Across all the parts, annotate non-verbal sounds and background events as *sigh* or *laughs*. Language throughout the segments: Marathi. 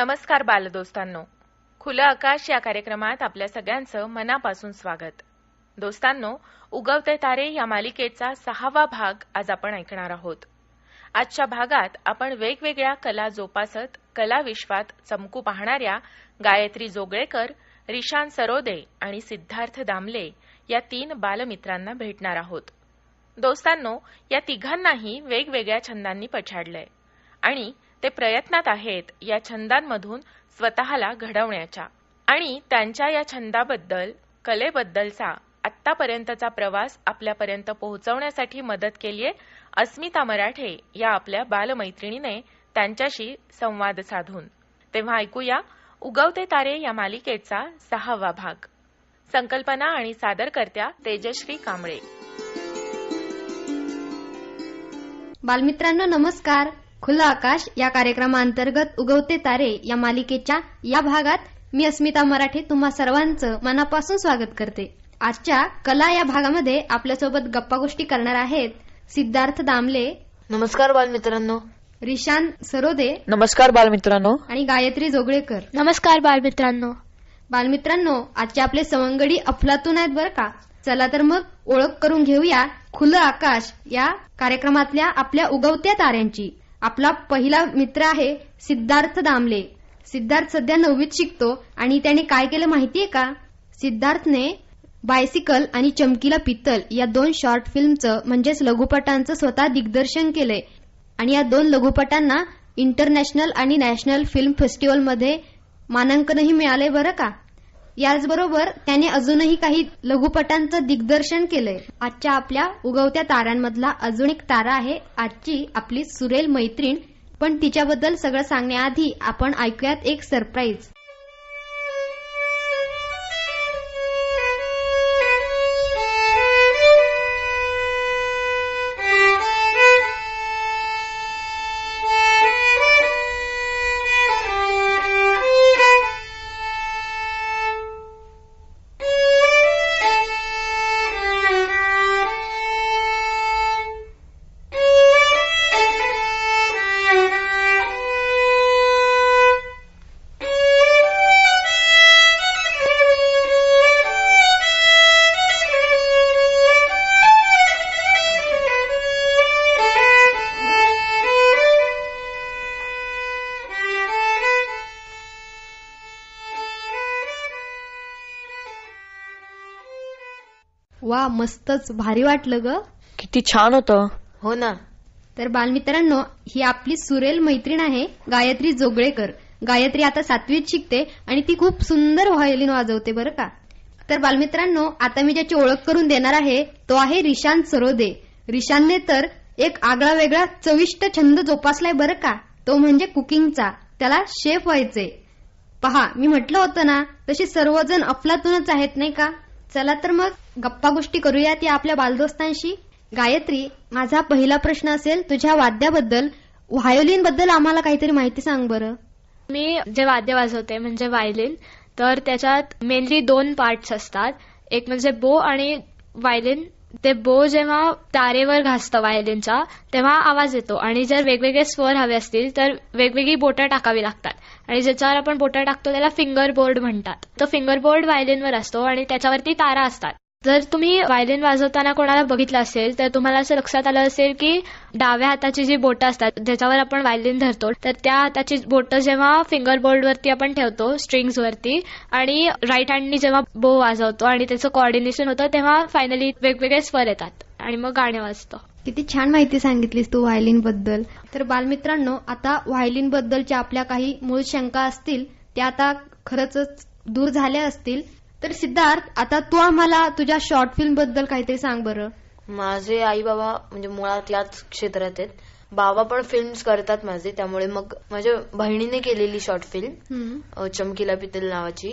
नमस्कार बालदोस्तांनो खुलं आकाश या कार्यक्रमात आपल्या सगळ्यांचं मनापासून स्वागत दोस्तांनो उगवते तारे या मालिकेचा सहावा भाग आज आपण ऐकणार आहोत आजच्या भागात आपण वेगवेगळ्या कला जोपासत कला विश्वात चमकू पाहणाऱ्या गायत्री जोगळेकर रिशान सरोदे आणि सिद्धार्थ दामले या तीन बालमित्रांना भेटणार आहोत दोस्तांनो या तिघांनाही वेगवेगळ्या छंदांनी पछाडलंय आणि ते प्रयत्नात आहेत या छंदांमधून स्वतःला घडवण्याच्या आणि त्यांच्या या छंदाबद्दल कलेबद्दलचा आत्तापर्यंतचा प्रवास आपल्यापर्यंत पोहोचवण्यासाठी मदत केलीय अस्मिता मराठे या आपल्या बालमैत्रिणीने त्यांच्याशी संवाद साधून तेव्हा ऐकूया उगवते तारे या मालिकेचा सहावा भाग संकल्पना आणि सादरकर्त्या तेजश्री कांबळे बालमित्रांनो नमस्कार खुलं आकाश या कार्यक्रमाअंतर्गत उगवते तारे या मालिकेच्या या भागात मी अस्मिता मराठे तुम्हा सर्वांचं मनापासून स्वागत करते आजच्या कला या भागामध्ये आपल्यासोबत गप्पा गोष्टी करणार आहेत सिद्धार्थ दामले नमस्कार बालमित्रांनो रिशान सरोदे नमस्कार बालमित्रांनो आणि गायत्री जोगळेकर नमस्कार बालमित्रांनो बालमित्रांनो आजचे आपले सवंगडी अफलातून आहेत बरं का चला तर मग ओळख करून घेऊया खुलं आकाश या कार्यक्रमातल्या आपल्या उगवत्या ताऱ्यांची आपला पहिला मित्र आहे सिद्धार्थ दामले सिद्धार्थ सध्या नववीत शिकतो आणि त्याने काय केलं माहितीये का सिद्धार्थने बायसिकल आणि चमकीला पित्तल या दोन शॉर्ट फिल्मचं म्हणजेच लघुपटांचं स्वतः दिग्दर्शन केलंय आणि या दोन लघुपटांना इंटरनॅशनल आणि नॅशनल फिल्म फेस्टिवलमध्ये मानांकनही मिळालंय बरं का याचबरोबर त्याने अजूनही काही लघुपटांचं दिग्दर्शन केलंय आजच्या आपल्या उगवत्या तारांमधला अजून एक तारा आहे आजची आपली सुरेल मैत्रीण पण तिच्याबद्दल सगळं सांगण्याआधी आपण ऐकूयात एक सरप्राईज मस्तच भारी वाटलं ग किती छान होतं हो ना तर बालमित्रांनो ही आपली सुरेल मैत्रीण आहे गायत्री जोगळेकर गायत्री आता सातवीत शिकते आणि ती खूप सुंदर व्हायलीन वाजवते बरं का तर बालमित्रांनो आता मी ज्याची ओळख करून देणार आहे तो आहे रिशांत सरोदे रिशांतने तर एक आगळा वेगळा चविष्ट छंद जोपासलाय बरं का तो म्हणजे कुकिंगचा त्याला शेफ व्हायचे पहा मी म्हटलं होतं ना तशी सर्वजण अफलातूनच आहेत नाही का चला तर मग गप्पा गोष्टी करूया ती आपल्या बालदोस्तांशी गायत्री माझा पहिला प्रश्न असेल तुझ्या वाद्याबद्दल व्हायोलिन बद्दल आम्हाला काहीतरी माहिती सांग बरं मी जे वाद्य वाजवते म्हणजे व्हायलिन तर त्याच्यात मेनली दोन पार्ट्स असतात एक म्हणजे बो आणि व्हायलिन ते बो जेव्हा तारेवर घासतं व्हायलिनचा तेव्हा आवाज येतो आणि जर वेगवेगळे स्वर हवे असतील तर वेगवेगळी बोटं टाकावी लागतात आणि ज्याच्यावर आपण बोटा टाकतो त्याला फिंगर बोर्ड म्हणतात तो फिंगर बोर्ड व्हायलिनवर असतो आणि त्याच्यावरती तारा असतात जर तुम्ही व्हायलिन वाजवताना कोणाला बघितलं असेल तर तुम्हाला असं लक्षात आलं असेल की डाव्या हाताची जी बोटं असतात ज्याच्यावर आपण व्हायलिन धरतो तर त्या हाताची बोटं जेव्हा फिंगर बोर्डवरती आपण ठेवतो वरती आणि राईट हँडनी जेव्हा बो वाजवतो आणि त्याचं कॉर्डिनेशन होतं तेव्हा फायनली वेगवेगळे स्वर येतात आणि मग गाणे वाजतं किती छान माहिती सांगितलीस तू व्हायलिन बद्दल तर बालमित्रांनो आता व्हायलिन बद्दलच्या आपल्या काही मूळ शंका असतील त्या आता खरंच दूर झाल्या असतील तर सिद्धार्थ आता तू आम्हाला तुझ्या शॉर्ट फिल्म बद्दल काहीतरी सांग बरं माझे आई बाबा म्हणजे मुळातल्याच क्षेत्रात आहेत बाबा पण फिल्म्स करतात माझे त्यामुळे मग माझ्या बहिणीने केलेली शॉर्ट फिल्म चमकीला पितल नावाची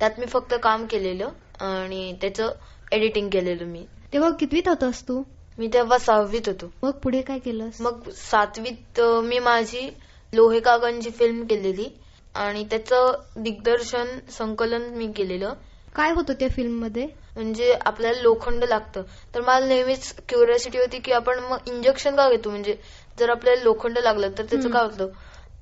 त्यात मी फक्त काम केलेलं आणि त्याचं एडिटिंग केलेलं मी तेव्हा कितवीत होत तू मी तेव्हा सहावीत होतो मग पुढे काय केलं मग सातवीत मी माझी लोहे फिल्म केलेली आणि त्याचं दिग्दर्शन संकलन मी केलेलं काय होतं त्या फिल्म मध्ये म्हणजे आपल्याला लोखंड लागतं तर मला नेहमीच क्युरियोसिटी होती की आपण मग इंजेक्शन का घेतो म्हणजे जर आपल्याला लोखंड लागलं तर त्याचं काय होतं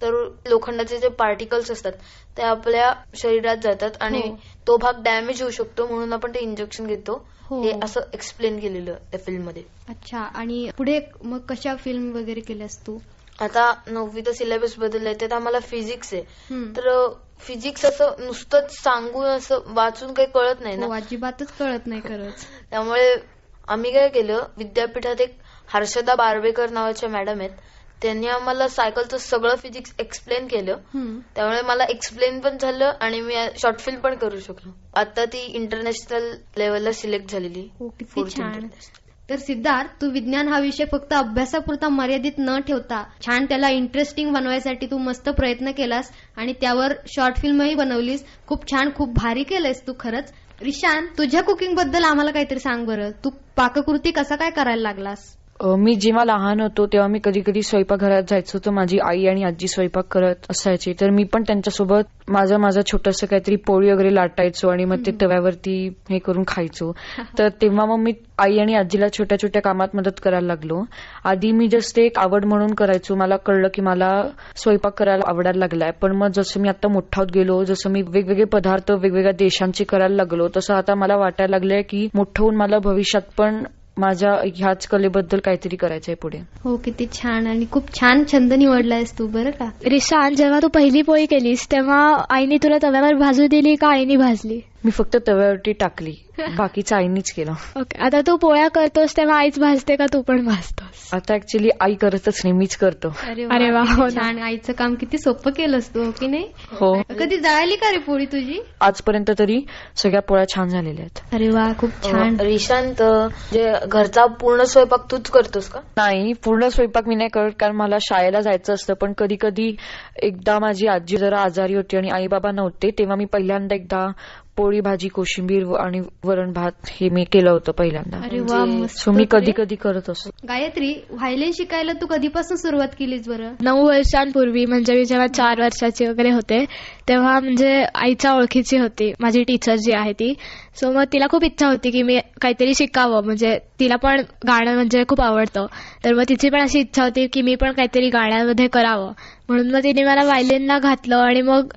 तर लोखंडाचे जे पार्टिकल्स असतात ते आपल्या शरीरात जातात आणि हो. तो भाग डॅमेज होऊ शकतो म्हणून आपण ते इंजेक्शन घेतो हो. हे असं एक्सप्लेन केलेलं त्या फिल्म मध्ये अच्छा आणि पुढे मग कशा फिल्म वगैरे केल्यास तू आता नववीचा सिलेबस बदललंय त्यात आम्हाला फिजिक्स आहे तर फिजिक्स असं नुसतंच सांगून असं वाचून काही कळत नाही ना हो, अजिबातच कळत नाही खरंच त्यामुळे आम्ही काय केलं विद्यापीठात एक हर्षदा बार्वेकर नावाच्या मॅडम आहेत त्यांनी आम्हाला सायकलचं सगळं फिजिक्स एक्सप्लेन केलं त्यामुळे मला एक्सप्लेन पण झालं आणि मी शॉर्ट फिल्म पण करू शकलो आता ती इंटरनॅशनल लेवलला सिलेक्ट झालेली हो, तर सिद्धार्थ तू विज्ञान हा विषय फक्त अभ्यासापुरता मर्यादित न ठेवता छान त्याला इंटरेस्टिंग बनवायसाठी तू मस्त प्रयत्न केलास आणि त्यावर शॉर्ट फिल्मही बनवलीस खूप छान खूप भारी केलंयस तू खरंच रिशान तुझ्या कुकिंग बद्दल आम्हाला काहीतरी सांग बरं तू पाककृती कसा काय करायला लागलास मी जेव्हा लहान होतो तेव्हा मी कधी कधी स्वयंपाकघरात जायचो तर माझी आई आणि आजी स्वयंपाक करत असायची तर मी पण त्यांच्यासोबत माझं माझं छोटंसं काहीतरी पोळी वगैरे लाटायचो आणि मग ते तव्यावरती हे करून खायचो *laughs* तर तेव्हा मग मी आई आणि आजीला छोट्या छोट्या कामात मदत करायला लागलो आधी मी जस्ट एक आवड म्हणून करायचो मला कळलं की मला स्वयंपाक करायला आवडायला लागलाय पण मग जसं मी आता मोठा होत गेलो जसं मी वेगवेगळे पदार्थ वेगवेगळ्या देशांचे करायला लागलो तसं आता मला वाटायला लागलंय की मोठं होऊन मला भविष्यात पण माझ्या ह्याच कलेबद्दल काहीतरी करायचंय पुढे हो किती छान आणि खूप छान छंद निवडलायस तू बरं का रिशान जेव्हा तू पहिली पोळी केलीस तेव्हा आईने तुला तव्यावर भाजू दिली का आईने भाजली मी फक्त तव्यावरती टाकली *laughs* बाकीचं आईनीच केलं ओके आता तू पोळ्या करतोस तेव्हा आईच भाजते का तू पण भाजतोस आता ऍक्च्युली आई करतच नाही मीच करतो अरे वा हो छान आईचं काम किती सोपं केलंस तू हो की नाही हो कधी जाळली का रे पोळी तुझी आजपर्यंत तरी सगळ्या पोळ्या छान झालेल्या आहेत अरे वा खूप हो. छान रिशांत जे घरचा पूर्ण स्वयंपाक तूच करतोस का नाही पूर्ण स्वयंपाक मी नाही करत कारण मला शाळेला जायचं असतं पण कधी कधी एकदा माझी आजी जरा आजारी होती आणि आई बाबा नव्हते तेव्हा मी पहिल्यांदा एकदा पोळी भाजी कोशिंबीर आणि वरण भात हे मी केलं होतं पहिल्यांदा अरे म्हणजे वा मी कधी कधी करत असतो गायत्री व्हायलिन शिकायला तू कधीपासून सुरुवात केलीस बरं नऊ वर्षांपूर्वी म्हणजे मी जेव्हा चार वर्षाचे वगैरे होते तेव्हा म्हणजे आईच्या ओळखीची होती माझी टीचर जी आहे ती सो मग तिला खूप इच्छा होती की मी काहीतरी शिकावं म्हणजे तिला पण गाणं म्हणजे खूप आवडतं तर मग तिची पण अशी इच्छा होती की मी पण काहीतरी गाण्यामध्ये करावं म्हणून मग तिने मला व्हायलिनला घातलं आणि मग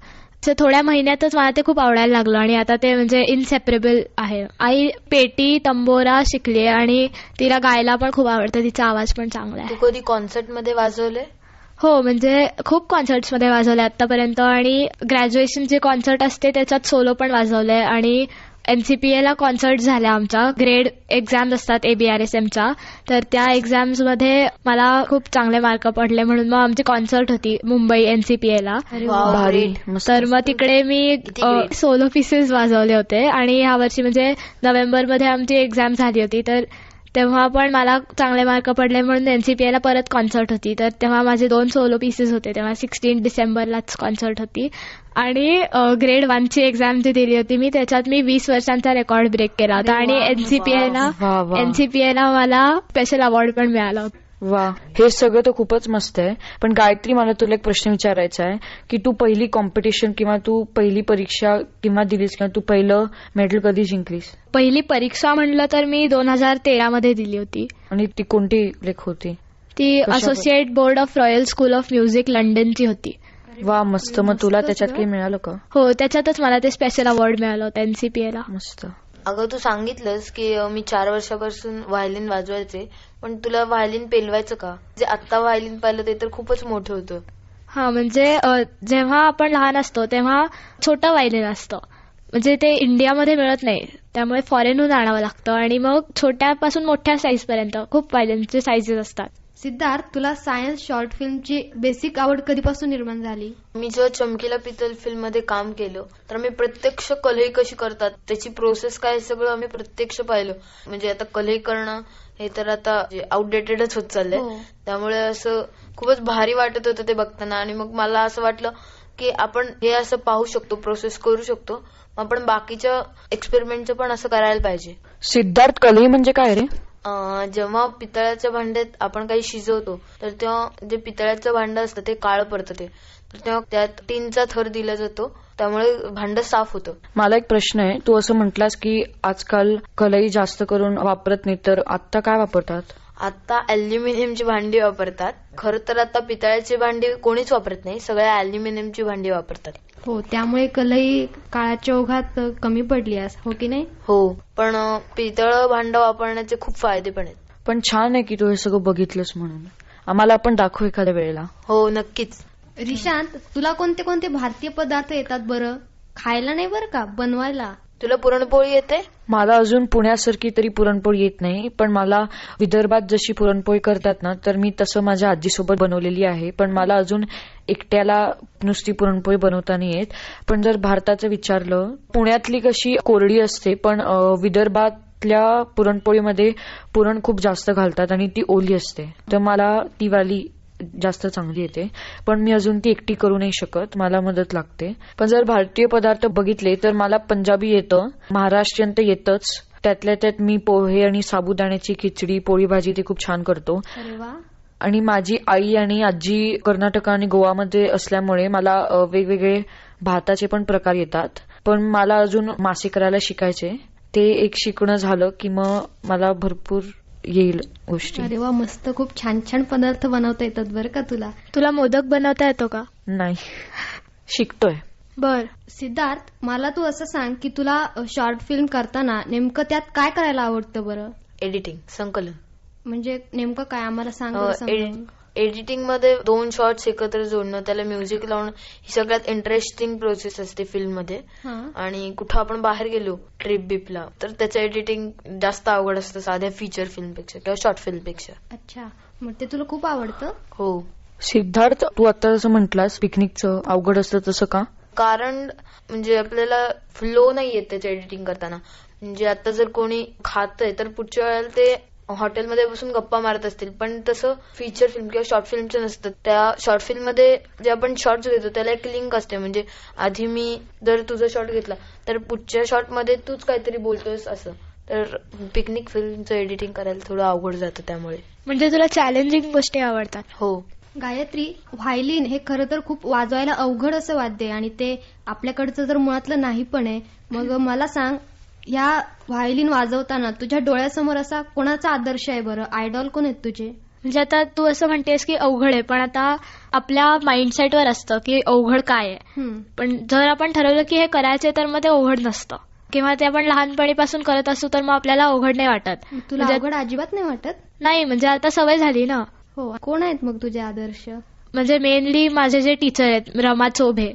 थोड्या महिन्यातच मला ते खूप आवडायला लागलं आणि आता ते म्हणजे इनसेपरेबल आहे आई पेटी तंबोरा शिकली आणि तिला गायला पण खूप आवडतं तिचा आवाज पण चांगला आहे कधी कॉन्सर्ट मध्ये वाजवले हो म्हणजे खूप कॉन्सर्ट्स मध्ये वाजवले आतापर्यंत आणि ग्रॅज्युएशन जे कॉन्सर्ट असते त्याच्यात सोलो पण वाजवले आणि एनसीपीएला ला कॉन्सर्ट झाल्या आमच्या ग्रेड एक्झाम्स असतात एबीआरएसएमच्या तर त्या एक्झाम्स मध्ये मला खूप चांगले मार्क पडले म्हणून मग आमची कॉन्सर्ट होती मुंबई एन ला तर मग तिकडे मी सोलो पीसेस वाजवले होते आणि वर्षी म्हणजे नोव्हेंबरमध्ये आमची एक्झाम झाली होती तर तेव्हा पण मला चांगले मार्क पडले म्हणून एनसीपीएला परत कॉन्सर्ट होती तर तेव्हा माझे दोन सोलो पीसेस होते तेव्हा सिक्स्टीन डिसेंबरलाच कॉन्सर्ट होती आणि ग्रेड वनची एक्झाम जी दिली होती मी त्याच्यात मी वीस वर्षांचा रेकॉर्ड ब्रेक केला होता आणि एनसीपीएला एनसीपीएला मला स्पेशल अवॉर्ड पण मिळाला होता वा हे सगळं तर खूपच मस्त आहे पण गायत्री मला तुला एक प्रश्न विचारायचा आहे की तू पहिली कॉम्पिटिशन किंवा तू पहिली परीक्षा किंवा दिलीस किंवा तू पहिलं मेडल कधी जिंकलीस पहिली परीक्षा म्हणलं तर मी दोन हजार तेरा मध्ये दिली होती आणि ती कोणती लेख होती ती associate board of royal school of music लंडनची होती वा मस्त मग तुला त्याच्यात काही मिळालं का हो त्याच्यातच मला ते स्पेशल अवॉर्ड मिळालं होतं एनसीपीएला मस्त अगं तू सांगितलंस की मी चार वर्षापासून व्हायलिन वाजवायचे पण तुला व्हायलिन पेलवायचं का जे आता व्हायलिन पाहिलं ते तर खूपच मोठं होतं हा म्हणजे जेव्हा आपण लहान असतो तेव्हा छोटं व्हायलिन असतं म्हणजे ते इंडियामध्ये मिळत नाही त्यामुळे फॉरेनहून आणावं लागतं आणि मग छोट्यापासून मोठ्या साईज पर्यंत खूप व्हायलिनचे साईजेस असतात सिद्धार्थ तुला सायन्स शॉर्ट फिल्मची बेसिक आवड कधीपासून निर्माण झाली मी जेव्हा चमकीला पितल फिल्म मध्ये काम केलं तर मी प्रत्यक्ष कलही कशी करतात त्याची प्रोसेस काय सगळं आम्ही प्रत्यक्ष पाहिलं म्हणजे आता कलई करणं हे तर आता आउटडेटेडच होत चाललंय हो. त्यामुळे असं खूपच भारी वाटत होतं ते बघताना आणि मग मला असं वाटलं की आपण हे असं पाहू शकतो प्रोसेस करू शकतो आपण बाकीच्या एक्सपेरिमेंटचं पण असं करायला पाहिजे सिद्धार्थ कले म्हणजे काय रे जेव्हा पितळ्याच्या भांड्यात आपण काही शिजवतो तर तेव्हा जे पितळ्याचं भांडं असतं ते काळं पडतं ते तर तेव्हा त्यात टीनचा थर दिला जातो त्यामुळे भांड साफ होतं मला एक प्रश्न आहे तू असं म्हटलास की आजकाल कलई जास्त करून वापरत नाही तर आता काय वापरतात आता अल्युमिनियमची भांडी वापरतात खर तर आता पितळ्याची भांडी कोणीच वापरत नाही सगळ्या अल्युमिनियमची भांडी वापरतात हो त्यामुळे कलई काळाच्या ओघात कमी पडली आज हो की नाही हो पण पितळ भांडं वापरण्याचे खूप फायदे पण आहेत पण छान आहे की तू हे सगळं बघितलंस म्हणून आम्हाला आपण दाखवू एखाद्या वेळेला हो नक्कीच रिशांत तुला कोणते कोणते भारतीय पदार्थ येतात बरं खायला नाही बरं का बनवायला तुला पुरणपोळी येते मला अजून पुण्यासारखी तरी पुरणपोळी येत नाही पण मला विदर्भात जशी पुरणपोळी करतात ना तर मी तसं माझ्या आजीसोबत बनवलेली आहे पण मला अजून एकट्याला नुसती पुरणपोळी बनवता येत पण जर भारताचं विचारलं पुण्यातली कशी कोरडी असते पण विदर्भात पुरणपोळीमध्ये पुरण खूप जास्त घालतात आणि ती ओली असते तर मला ती वाली जास्त चांगली येते पण मी अजून ती एकटी करू नाही शकत मला मदत लागते पण जर भारतीय पदार्थ बघितले तर मला पंजाबी येतं महाराष्ट्रीयन तर येतच त्यातल्या त्यात मी पोहे आणि साबुदाण्याची खिचडी पोळी भाजी ते खूप छान करतो आणि माझी आई आणि आजी कर्नाटक आणि गोवामध्ये असल्यामुळे मला वेगवेगळे भाताचे पण प्रकार येतात पण मला अजून मासे करायला शिकायचे ते एक शिकणं झालं की मग मला भरपूर येईल गोष्टी अरे वा मस्त खूप छान छान पदार्थ बनवता येतात बरं का तुला तुला मोदक बनवता येतो का नाही शिकतोय बर सिद्धार्थ मला तू असं सांग की तुला शॉर्ट फिल्म करताना नेमकं त्यात काय करायला आवडतं बरं एडिटिंग संकलन म्हणजे नेमकं काय आम्हाला सांग एडिटिंग मध्ये दोन शॉर्ट्स एकत्र जोडणं त्याला म्युझिक लावणं ही सगळ्यात इंटरेस्टिंग प्रोसेस असते फिल्म मध्ये आणि कुठं आपण बाहेर गेलो ट्रिप बिपला तर त्याचं एडिटिंग जास्त आवड असतं साध्या फीचर फिल्मपेक्षा किंवा शॉर्ट फिल्मपेक्षा अच्छा मग ते तुला खूप आवडतं हो सिद्धार्थ तू आता जसं म्हटलास पिकनिकचं अवघड असतं तसं का कारण म्हणजे आपल्याला फ्लो नाही येत त्याचं एडिटिंग करताना म्हणजे आता जर कोणी आहे तर पुढच्या वेळेला ते हॉटेलमध्ये बसून गप्पा मारत असतील पण तसं फीचर फिल्म किंवा शॉर्ट फिल्मचं नसतं त्या शॉर्ट फिल्ममध्ये जे आपण शॉर्ट घेतो त्याला एक लिंक असते म्हणजे आधी मी जर तुझा शॉर्ट घेतला तर पुढच्या मध्ये तूच काहीतरी बोलतोयस असं तर पिकनिक फिल्मचं एडिटिंग करायला थोडं अवघड जातं त्यामुळे म्हणजे तुला चॅलेंजिंग गोष्टी आवडतात हो गायत्री व्हायलिन हे खरं तर खूप वाजवायला अवघड असं वाद्य आहे आणि ते आपल्याकडचं तर मुळातलं नाही पण आहे मग मला सांग या व्हायोलीन वाजवताना तुझ्या डोळ्यासमोर असा कोणाचा आदर्श आहे बरं आयडॉल कोण आहेत तुझे म्हणजे आता तू असं म्हणतेस की अवघड आहे पण आता आपल्या माइंडसेटवर असतं की अवघड काय आहे पण जर आपण ठरवलं की हे करायचे तर मग ते अवघड नसतं किंवा ते आपण लहानपणीपासून करत असू तर मग आपल्याला अवघड नाही वाटत तुला म्हणजे अवघड अजिबात नाही वाटत नाही म्हणजे आता सवय झाली ना हो कोण आहेत मग तुझे आदर्श म्हणजे मेनली माझे जे टीचर आहेत रमा चोभे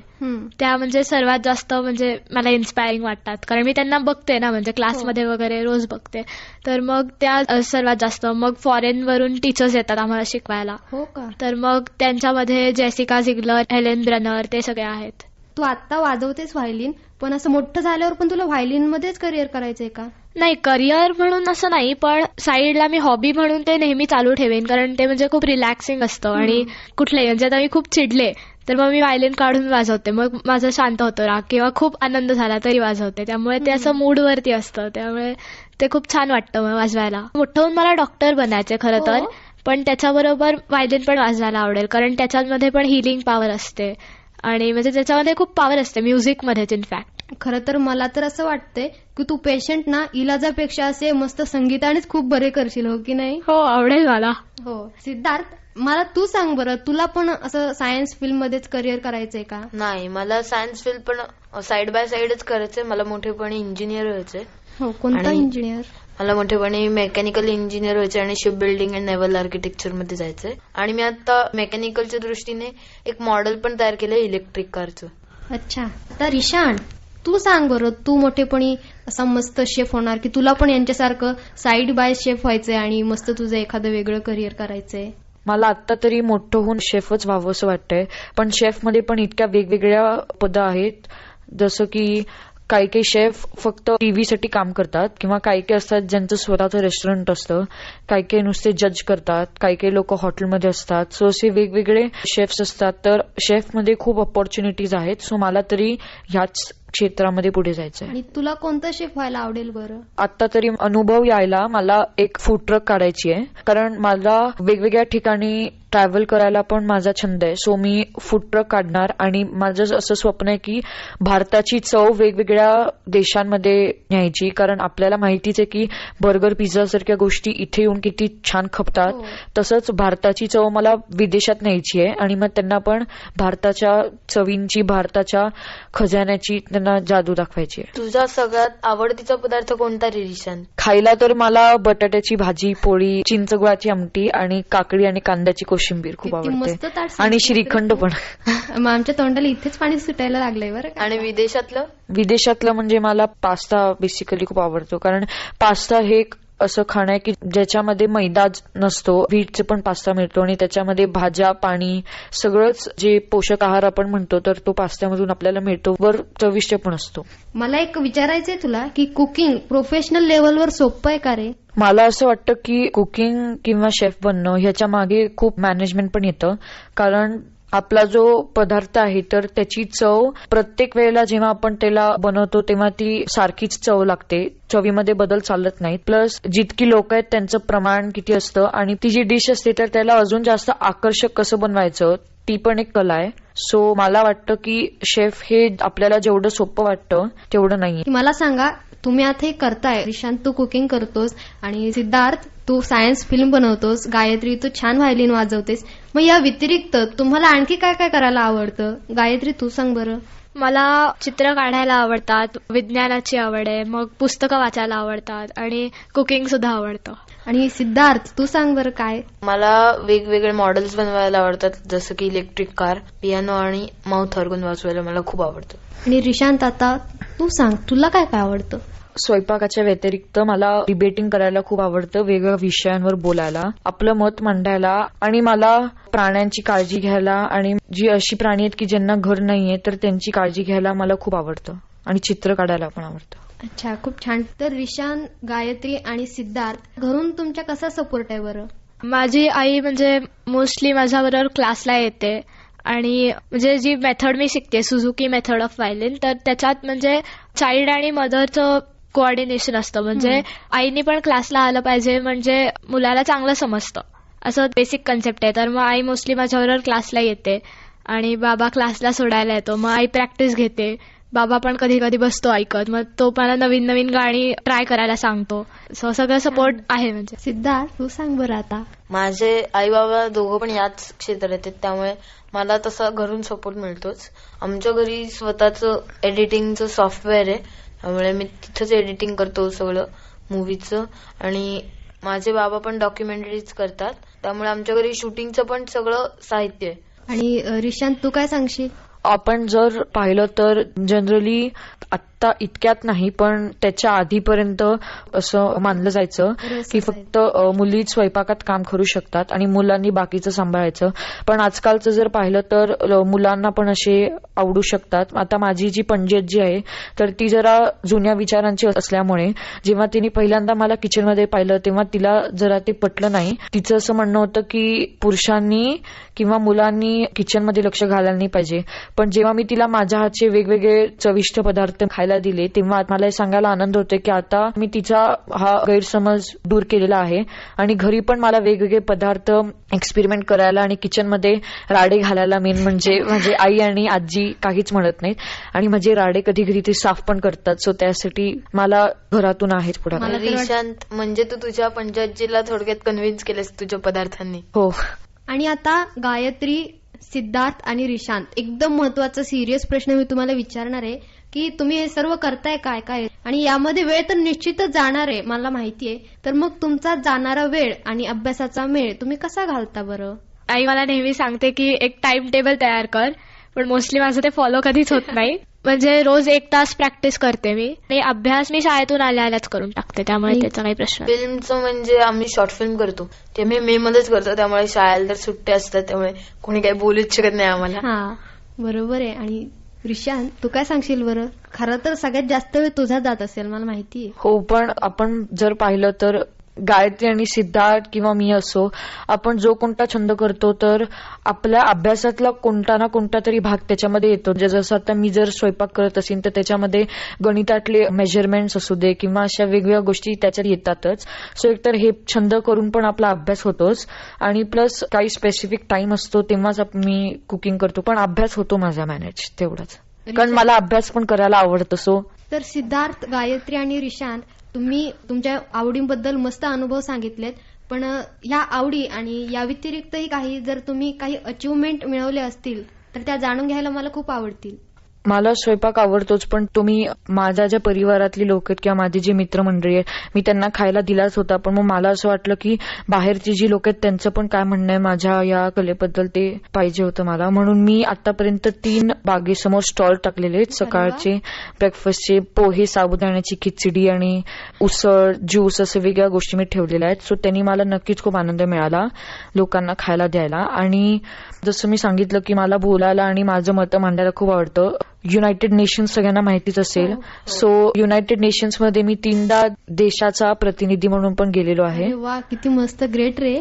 त्या म्हणजे सर्वात जास्त म्हणजे मला इन्स्पायरिंग वाटतात कारण मी त्यांना बघते ना म्हणजे क्लासमध्ये हो. वगैरे रोज बघते तर मग त्या सर्वात जास्त मग फॉरेन वरून टीचर्स येतात आम्हाला शिकवायला हो का तर मग त्यांच्यामध्ये जेसिका झिग्लर एलेन ब्रनर ते सगळे आहेत तू आता वाजवतेस व्हायलिन पण असं मोठं झाल्यावर पण तुला व्हायलिन मध्येच करिअर करायचंय का नाही करिअर म्हणून असं नाही पण साईडला मी हॉबी म्हणून ते नेहमी चालू ठेवेन कारण ते म्हणजे खूप रिलॅक्सिंग असतं आणि कुठले म्हणजे आता मी खूप चिडले तर मग मी व्हायलिन काढून वाजवते मग माझं शांत होतो राग किंवा खूप आनंद झाला तरी वाजवते त्यामुळे ते असं मूडवरती असतं त्यामुळे ते खूप छान वाटतं वाजवायला मोठं होऊन मला डॉक्टर बनायचं खरं तर हो. पण त्याच्याबरोबर व्हायलिन पण वाजवायला आवडेल कारण त्याच्यामध्ये पण हिलिंग पॉवर असते आणि म्हणजे त्याच्यामध्ये खूप पॉवर असते म्युझिक मध्ये इनफॅक्ट खरं तर मला तर असं वाटतंय की तू पेशंट ना इलाजापेक्षा असे मस्त संगीतानेच खूप बरे करशील हो की नाही हो आवडेल मला हो सिद्धार्थ मला तू सांग बर तुला पण असं सायन्स फील्ड मध्येच करिअर करायचंय का नाही मला सायन्स फिल्ड पण साईड बाय साईडच करायचंय मला मोठेपणी इंजिनियर व्हायचंय हो, कोणता इंजिनियर मला मोठेपणी मेकॅनिकल इंजिनियर व्हायचे आणि ship building and naval architecture मध्ये जायचंय आणि मी आता मेकॅनिकलच्या दृष्टीने एक मॉडेल पण तयार केलंय इलेक्ट्रिक कारचं अच्छा तर रिशान तू सांग बरं तू मोठेपणी असा मस्त शेफ होणार की तुला पण यांच्यासारखं साईड बाय शेफ व्हायचंय आणि मस्त तुझं एखादं वेगळं करिअर करायचंय मला आत्ता तरी मोठं होऊन शेफच असं वाटतंय पण शेफमध्ये पण इतक्या वेगवेगळ्या पदं आहेत जसं की काही काही शेफ फक्त टीव्हीसाठी काम करतात किंवा काही काही असतात ज्यांचं स्वतःचं रेस्टॉरंट असतं काही काही नुसते जज करतात काही काही लोक हॉटेलमध्ये असतात सो असे वेगवेगळे शेफ्स असतात तर शेफमध्ये खूप ऑपॉर्च्युनिटीज आहेत सो मला तरी ह्याच क्षेत्रामध्ये पुढे जायचं आहे तुला कोणतं शेफ व्हायला आवडेल बरं आता तरी अनुभव यायला मला एक फूड ट्रक काढायची आहे कारण मला वेगवेगळ्या ठिकाणी ट्रॅव्हल करायला पण माझा छंद आहे सो मी फूड ट्रक काढणार आणि माझं असं स्वप्न आहे की भारताची चव वेगवेगळ्या देशांमध्ये न्यायची कारण आपल्याला माहितीच आहे की बर्गर पिझ्झा सारख्या गोष्टी इथे येऊन किती छान खपतात हो. तसंच भारताची चव मला विदेशात न्यायची आहे आणि मग त्यांना पण भारताच्या चवींची भारताच्या खजान्याची त्यांना जादू दाखवायची तुझा सगळ्यात आवडतीचा पदार्थ कोणता रिलिशन खायला तर मला बटाट्याची भाजी पोळी चिंचगुळाची आमटी आणि काकडी आणि कांद्याची कोशिंबीर खूप आवडते आणि श्रीखंड पण आमच्या तोंडाला इथेच पाणी सुटायला लागलंय बरं आणि विदेशातलं विदेशातलं म्हणजे मला पास्ता बेसिकली खूप आवडतो कारण पास्ता हे एक असं खाणं आहे की ज्याच्यामध्ये मैदा नसतो व्हीटचे पण पास्ता मिळतो आणि त्याच्यामध्ये भाज्या पाणी सगळंच जे पोषक आहार आपण म्हणतो तर तो पास्त्यामधून आपल्याला मिळतो वर चविष्ट पण असतो मला एक विचारायचंय तुला की कुकिंग प्रोफेशनल लेवलवर सोपं आहे का रे मला असं वाटतं की कुकिंग किंवा शेफ बनणं ह्याच्या मागे खूप मॅनेजमेंट पण येतं कारण आपला जो पदार्थ आहे तर त्याची चव प्रत्येक वेळेला जेव्हा आपण त्याला बनवतो तेव्हा ती सारखीच चव लागते चवीमध्ये बदल चालत नाही प्लस जितकी लोक आहेत त्यांचं प्रमाण किती असतं आणि ती जी डिश असते तर त्याला अजून जास्त आकर्षक कसं बनवायचं ती पण एक कला आहे सो मला वाटतं की शेफ हे आपल्याला जेवढं सोपं वाटतं तेवढं नाही मला सांगा तुम्ही आता हे करताय इशांत तू कुकिंग करतोस आणि सिद्धार्थ तू सायन्स फिल्म बनवतोस गायत्री तू छान व्हायलिन वाजवतेस मग या व्यतिरिक्त तुम्हाला आणखी काय काय करायला आवडतं गायत्री तू सांग बरं मला चित्र काढायला आवडतात विज्ञानाची आवड आहे मग पुस्तकं वाचायला आवडतात आणि कुकिंग सुद्धा आवडतं आणि सिद्धार्थ तू सांग बरं काय मला वेगवेगळे मॉडेल्स बनवायला आवडतात जसं की इलेक्ट्रिक कार पियानो आणि माउथ ऑर्गन वाचवायला मला खूप आवडतं आणि रिशांत आता तू सांग तुला काय काय आवडतं स्वयंपाकाच्या व्यतिरिक्त मला डिबेटिंग करायला खूप आवडतं वेगवेगळ्या विषयांवर बोलायला आपलं मत मांडायला आणि मला प्राण्यांची काळजी घ्यायला आणि जी अशी प्राणी आहेत की ज्यांना घर नाहीये तर त्यांची काळजी घ्यायला मला खूप आवडतं आणि चित्र काढायला पण आवडतं अच्छा खूप छान तर रिशान गायत्री आणि सिद्धार्थ घरून तुमच्या कसा सपोर्ट आहे बरं माझी आई म्हणजे मोस्टली माझ्याबरोबर क्लासला येते आणि म्हणजे जी मेथड मी शिकते सुझुकी मेथड ऑफ व्हायलिन तर त्याच्यात म्हणजे चाइल्ड आणि मदरचं कोऑर्डिनेशन असतं म्हणजे आईने पण क्लासला आलं पाहिजे म्हणजे मुलाला चांगलं समजतं असं बेसिक कन्सेप्ट आहे तर मग आई मोस्टली माझ्याबरोबर क्लासला येते आणि बाबा क्लासला सोडायला येतो मग आई प्रॅक्टिस घेते बाबा पण कधी कधी बसतो ऐकत मग तो मला नवीन नवीन गाणी ट्राय करायला सांगतो सगळं सपोर्ट आहे म्हणजे सिद्धार्थ तू सांग बरं आता माझे आई बाबा दोघं पण याच क्षेत्रात आहेत त्यामुळे मला तसा घरून सपोर्ट मिळतोच आमच्या घरी स्वतःचं एडिटिंगचं सॉफ्टवेअर आहे त्यामुळे मी तिथंच एडिटिंग करतो सगळं मूवीचं आणि माझे बाबा पण डॉक्युमेंटरीज करतात त्यामुळे आमच्या घरी शूटिंगचं पण सगळं साहित्य आहे आणि रिशांत तू काय सांगशील आपण जर पाहिलं तर जनरली आता इतक्यात नाही पण त्याच्या आधीपर्यंत असं मानलं जायचं की फक्त मुलीच स्वयंपाकात काम करू शकतात आणि मुलांनी बाकीचं सांभाळायचं पण आजकालचं जर पाहिलं तर मुलांना पण असे आवडू शकतात आता माझी जी पणजेत जी आहे तर ती जरा जुन्या विचारांची असल्यामुळे जेव्हा तिने पहिल्यांदा मला किचनमध्ये पाहिलं तेव्हा तिला जरा ते पटलं नाही तिचं असं म्हणणं होतं की पुरुषांनी किंवा मुलांनी किचनमध्ये लक्ष घालायला नाही पाहिजे पण जेव्हा मी तिला माझ्या हातचे वेगवेगळे चविष्ट पदार्थ खायला दिले तेव्हा मला सांगायला आनंद होते की आता मी तिचा हा गैरसमज दूर केलेला आहे आणि घरी पण मला वेगवेगळे पदार्थ एक्सपेरिमेंट करायला आणि किचन मध्ये राडे घालायला मेन म्हणजे माझी आई आणि आजी काहीच म्हणत नाहीत आणि माझे राडे कधी कधी ते साफ पण करतात सो त्यासाठी मला घरातून आहेच पुढे रिशांत म्हणजे तू तुझ्या पंचायतजीला थोडक्यात कन्व्हिन्स केलंस तुझ्या पदार्थांनी हो आणि आता गायत्री सिद्धार्थ आणि रिशांत एकदम महत्वाचा सिरियस प्रश्न मी तुम्हाला विचारणार आहे की तुम्ही हे सर्व करताय काय काय आणि यामध्ये वेळ तर निश्चितच जाणार आहे मला माहितीये तर मग तुमचा जाणारा वेळ आणि अभ्यासाचा वेळ तुम्ही कसा घालता बरं आई मला नेहमी सांगते की एक टाइम टेबल तयार कर पण मोस्टली माझं ते फॉलो कधीच होत नाही म्हणजे रोज एक तास प्रॅक्टिस करते मी आणि अभ्यास मी शाळेतून आल्या आल्याच करून टाकते त्यामुळे त्याचा काही प्रश्न फिल्मचं म्हणजे आम्ही शॉर्ट फिल्म करतो ते मी मे मध्येच करतो त्यामुळे शाळेला तर सुट्ट्या असतात त्यामुळे कोणी काही बोलू इच्छित नाही आम्हाला बरोबर आहे आणि रिशान तू काय सांगशील बरं खरं तर सगळ्यात जास्त वेळ तुझा जात असेल मला माहिती हो पण आपण जर पाहिलं तर गायत्री आणि सिद्धार्थ किंवा मी असो आपण जो कोणता छंद करतो तर आपल्या अभ्यासातला कोणता ना कोणता तरी भाग त्याच्यामध्ये येतो म्हणजे जसं आता मी जर स्वयंपाक करत असेल तर त्याच्यामध्ये गणितातले मेजरमेंट्स असू दे किंवा अशा वेगवेगळ्या गोष्टी त्याच्यात येतातच सो एकतर हे छंद करून पण आपला अभ्यास होतोच आणि प्लस काही स्पेसिफिक टाइम असतो तेव्हाच मी कुकिंग करतो पण अभ्यास होतो माझा मॅनेज तेवढाच कारण मला अभ्यास पण करायला आवडत असो तर सिद्धार्थ गायत्री आणि रिशांत तुम्ही तुमच्या आवडींबद्दल मस्त अनुभव सांगितलेत पण या आवडी आणि या व्यतिरिक्तही काही जर तुम्ही काही अचीवमेंट मिळवले असतील तर त्या जाणून घ्यायला मला खूप आवडतील मला स्वयंपाक आवडतोच पण तुम्ही माझ्या ज्या परिवारातली लोक आहेत किंवा माझी जी मित्रमंडळी आहेत मी त्यांना खायला दिलाच होता पण मग मला असं वाटलं की बाहेरची जी लोक आहेत त्यांचं पण काय म्हणणं आहे माझ्या या कलेबद्दल ते पाहिजे होतं मला म्हणून मी आतापर्यंत तीन बागेसमोर स्टॉल टाकलेले आहेत सकाळचे ब्रेकफास्टचे पोहे साबुदाण्याची खिचडी आणि उसळ ज्यूस असे वेगळ्या गोष्टी मी ठेवलेल्या आहेत सो त्यांनी मला नक्कीच खूप आनंद मिळाला लोकांना खायला द्यायला आणि जसं मी सांगितलं की मला बोलायला आणि माझं मतं मांडायला खूप आवडतं युनायटेड नेशन्स सगळ्यांना माहितीच असेल सो युनायटेड नेशन्स मध्ये मी तीनदा देशाचा प्रतिनिधी म्हणून पण गेलेलो आहे वा किती मस्त ग्रेट रे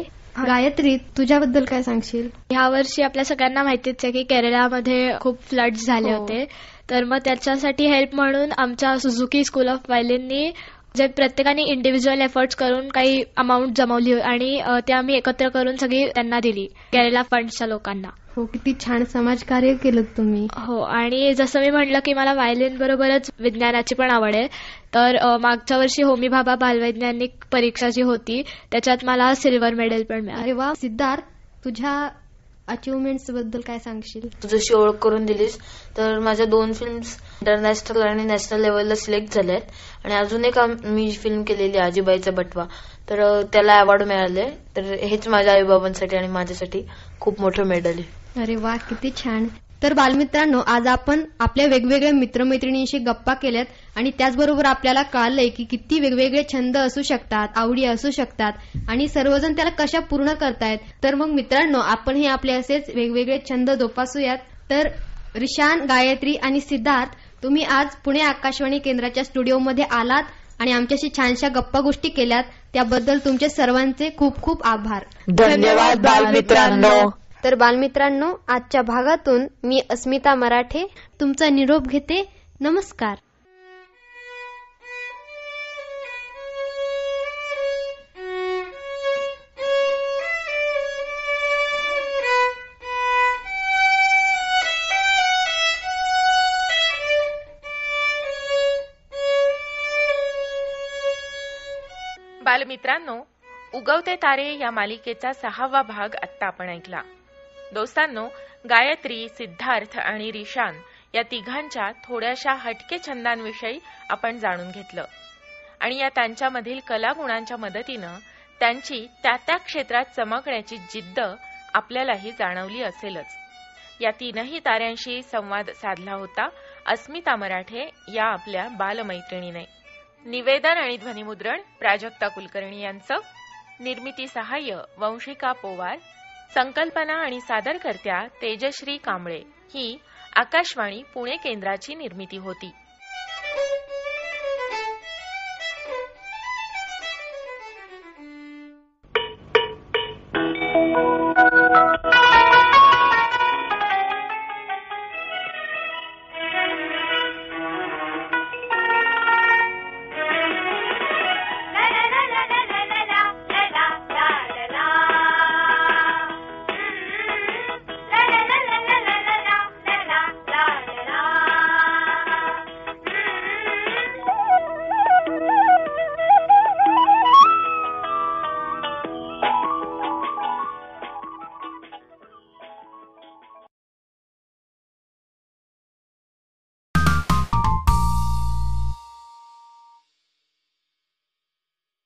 गायत्री तुझ्याबद्दल काय सांगशील यावर्षी आपल्या सगळ्यांना माहितीच आहे की केरळामध्ये खूप फ्लड झाले हो. होते तर मग त्याच्यासाठी हेल्प म्हणून आमच्या सुझुकी स्कूल ऑफ वायलिननी जे प्रत्येकाने इंडिव्हिज्युअल एफर्ट्स करून काही अमाऊंट जमवली आणि ते आम्ही एकत्र करून सगळी त्यांना दिली केरला फंडच्या लोकांना हो किती छान समाजकार्य केलं तुम्ही हो आणि जसं मी म्हटलं की मला व्हायलिन बरोबरच विज्ञानाची पण आवड आहे तर मागच्या वर्षी होमी भाबा बालवैज्ञानिक परीक्षा जी होती त्याच्यात मला सिल्वर मेडल पण मिळालं अरे वा सिद्धार्थ तुझ्या अचिव्हमेंट्स बद्दल काय सांगशील तू जशी ओळख करून दिलीस तर माझ्या दोन फिल्म्स इंटरनॅशनल आणि नॅशनल लेवलला सिलेक्ट झाल्या आहेत आणि अजून एक मी फिल्म केलेली आजीबाईचा बटवा तर त्याला अवॉर्ड मिळाले तर हेच माझ्या आईबाबांसाठी आणि माझ्यासाठी खूप मोठं मेडल आहे अरे वा किती छान तर बालमित्रांनो आज आपण आपल्या वेगवेगळ्या मित्रमैत्रिणींशी गप्पा केल्यात आणि त्याचबरोबर आपल्याला कळलंय की किती वेगवेगळे छंद असू शकतात आवडी असू शकतात आणि सर्वजण त्याला कशा पूर्ण करतायत तर मग मित्रांनो आपण हे आपले असेच वेगवेगळे छंद जोपासूयात तर रिशान गायत्री आणि सिद्धार्थ तुम्ही आज पुणे आकाशवाणी केंद्राच्या स्टुडिओमध्ये आलात आणि आमच्याशी छानशा गप्पा गोष्टी केल्यात त्याबद्दल तुमचे सर्वांचे खूप खूप आभार धन्यवाद बालमित्रांनो तर बालमित्रांनो आजच्या भागातून मी अस्मिता मराठे तुमचा निरोप घेते नमस्कार बालमित्रांनो उगवते तारे या मालिकेचा सहावा भाग आत्ता आपण ऐकला दोस्तांनो गायत्री सिद्धार्थ आणि रिशान या तिघांच्या थोड्याशा हटके छंदांविषयी आपण जाणून घेतलं आणि या त्यांच्यामधील कलागुणांच्या मदतीनं त्यांची त्या त्या क्षेत्रात चमकण्याची जिद्द आपल्यालाही जाणवली असेलच या तीनही ताऱ्यांशी संवाद साधला होता अस्मिता मराठे या आपल्या बालमैत्रिणीने निवेदन आणि ध्वनिमुद्रण प्राजक्ता कुलकर्णी यांचं निर्मिती सहाय्य वंशिका पोवार संकल्पना आणि सादरकर्त्या तेजश्री कांबळे ही आकाशवाणी पुणे केंद्राची निर्मिती होती